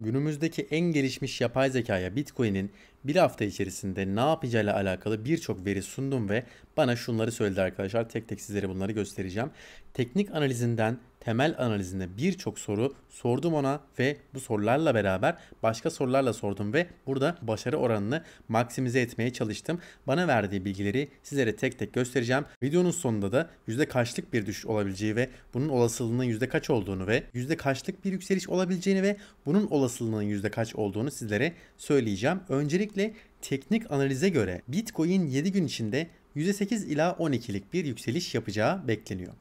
Günümüzdeki en gelişmiş yapay zekaya Bitcoin'in bir hafta içerisinde ne yapacağıyla alakalı birçok veri sundum ve bana şunları söyledi arkadaşlar. Tek tek sizlere bunları göstereceğim. Teknik analizinden temel analizinde birçok soru sordum ona ve bu sorularla beraber başka sorularla sordum ve burada başarı oranını maksimize etmeye çalıştım. Bana verdiği bilgileri sizlere tek tek göstereceğim. Videonun sonunda da yüzde kaçlık bir düşüş olabileceği ve bunun olasılığının yüzde kaç olduğunu ve yüzde kaçlık bir yükseliş olabileceğini ve bunun olasılığının yüzde kaç olduğunu sizlere söyleyeceğim. Öncelikle Özellikle teknik analize göre Bitcoin 7 gün içinde %8 ila 12'lik bir yükseliş yapacağı bekleniyor.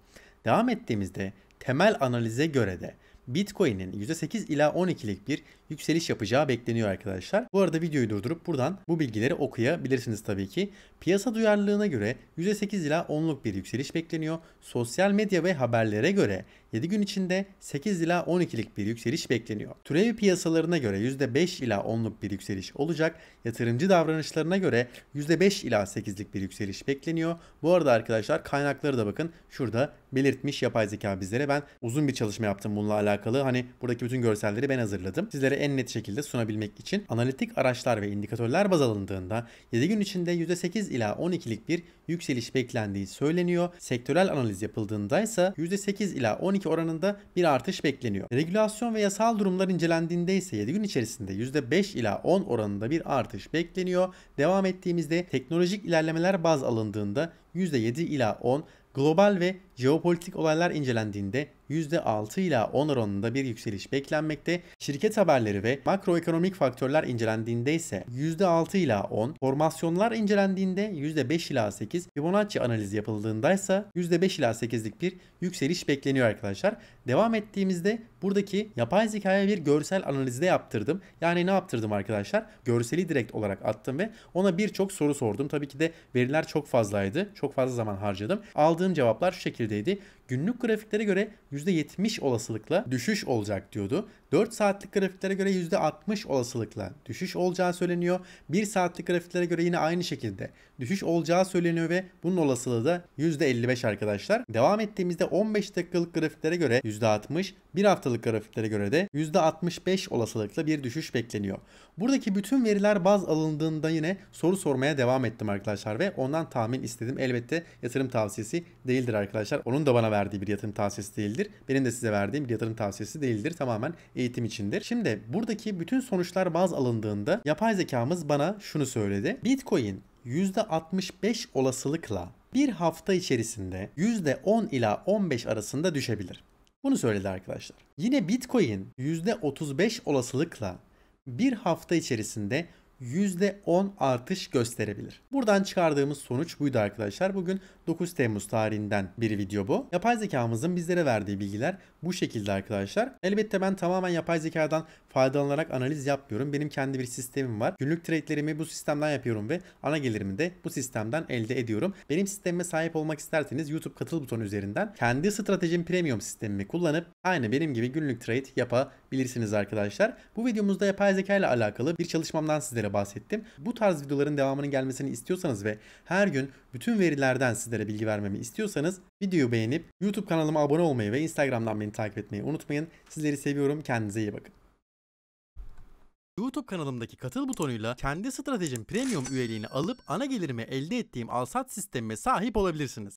Devam ettiğimizde temel analize göre de Bitcoin'in %8 ila 12'lik bir yükseliş yapacağı bekleniyor arkadaşlar. Bu arada videoyu durdurup buradan bu bilgileri okuyabilirsiniz tabii ki. Piyasa duyarlılığına göre %8 ila 10'luk bir yükseliş bekleniyor. Sosyal medya ve haberlere göre 7 gün içinde 8 ila 12'lik bir yükseliş bekleniyor. Türev piyasalarına göre %5 ila 10'luk bir yükseliş olacak. Yatırımcı davranışlarına göre %5 ila 8'lik bir yükseliş bekleniyor. Bu arada arkadaşlar kaynakları da bakın şurada belirtmiş yapay zeka bizlere. Ben uzun bir çalışma yaptım bununla alakalı. Hani buradaki bütün görselleri ben hazırladım. Sizlere en net şekilde sunabilmek için analitik araçlar ve indikatörler baz alındığında 7 gün içinde %8 ila 12'lik bir yükseliş beklendiği söyleniyor. Sektörel analiz yapıldığında ise %8 ila 12 2012 oranında bir artış bekleniyor. Regülasyon ve yasal durumlar incelendiğinde ise 7 gün içerisinde %5 ila 10 oranında bir artış bekleniyor. Devam ettiğimizde teknolojik ilerlemeler baz alındığında %7 ila 10, global ve jeopolitik olaylar incelendiğinde %6 ila 10 oranında bir yükseliş beklenmekte. Şirket haberleri ve makroekonomik faktörler incelendiğinde ise %6 ila 10, formasyonlar incelendiğinde %5 ila 8, Fibonacci analizi yapıldığında ise %5 ila 8'lik bir yükseliş bekleniyor arkadaşlar. Devam ettiğimizde buradaki yapay zekaya bir görsel analizde yaptırdım. Yani ne yaptırdım arkadaşlar? Görseli direkt olarak attım ve ona birçok soru sordum. Tabii ki de veriler çok fazlaydı. Çok fazla zaman harcadım. Aldığım cevaplar şu şekildeydi günlük grafiklere göre %70 olasılıkla düşüş olacak diyordu. 4 saatlik grafiklere göre %60 olasılıkla düşüş olacağı söyleniyor. 1 saatlik grafiklere göre yine aynı şekilde düşüş olacağı söyleniyor ve bunun olasılığı da %55 arkadaşlar. Devam ettiğimizde 15 dakikalık grafiklere göre %60, 1 haftalık grafiklere göre de %65 olasılıkla bir düşüş bekleniyor. Buradaki bütün veriler baz alındığında yine soru sormaya devam ettim arkadaşlar ve ondan tahmin istedim. Elbette yatırım tavsiyesi değildir arkadaşlar. Onun da bana verdiği bir yatırım tavsiyesi değildir. Benim de size verdiğim bir yatırım tavsiyesi değildir. Tamamen eğitim içindir. Şimdi buradaki bütün sonuçlar baz alındığında yapay zekamız bana şunu söyledi. Bitcoin %65 olasılıkla bir hafta içerisinde %10 ila 15 arasında düşebilir. Bunu söyledi arkadaşlar. Yine Bitcoin %35 olasılıkla bir hafta içerisinde %10 artış gösterebilir. Buradan çıkardığımız sonuç buydu arkadaşlar. Bugün 9 Temmuz tarihinden bir video bu. Yapay zekamızın bizlere verdiği bilgiler bu şekilde arkadaşlar. Elbette ben tamamen yapay zekadan faydalanarak analiz yapmıyorum. Benim kendi bir sistemim var. Günlük trade'lerimi bu sistemden yapıyorum ve ana gelirimi de bu sistemden elde ediyorum. Benim sistemime sahip olmak isterseniz YouTube katıl butonu üzerinden kendi stratejim premium sistemimi kullanıp aynı benim gibi günlük trade yapabilirsiniz arkadaşlar. Bu videomuzda yapay zeka ile alakalı bir çalışmamdan sizlere üzere bahsettim. Bu tarz videoların devamının gelmesini istiyorsanız ve her gün bütün verilerden sizlere bilgi vermemi istiyorsanız videoyu beğenip YouTube kanalıma abone olmayı ve Instagram'dan beni takip etmeyi unutmayın. Sizleri seviyorum. Kendinize iyi bakın. YouTube kanalımdaki katıl butonuyla kendi stratejim premium üyeliğini alıp ana gelirimi elde ettiğim alsat sistemime sahip olabilirsiniz.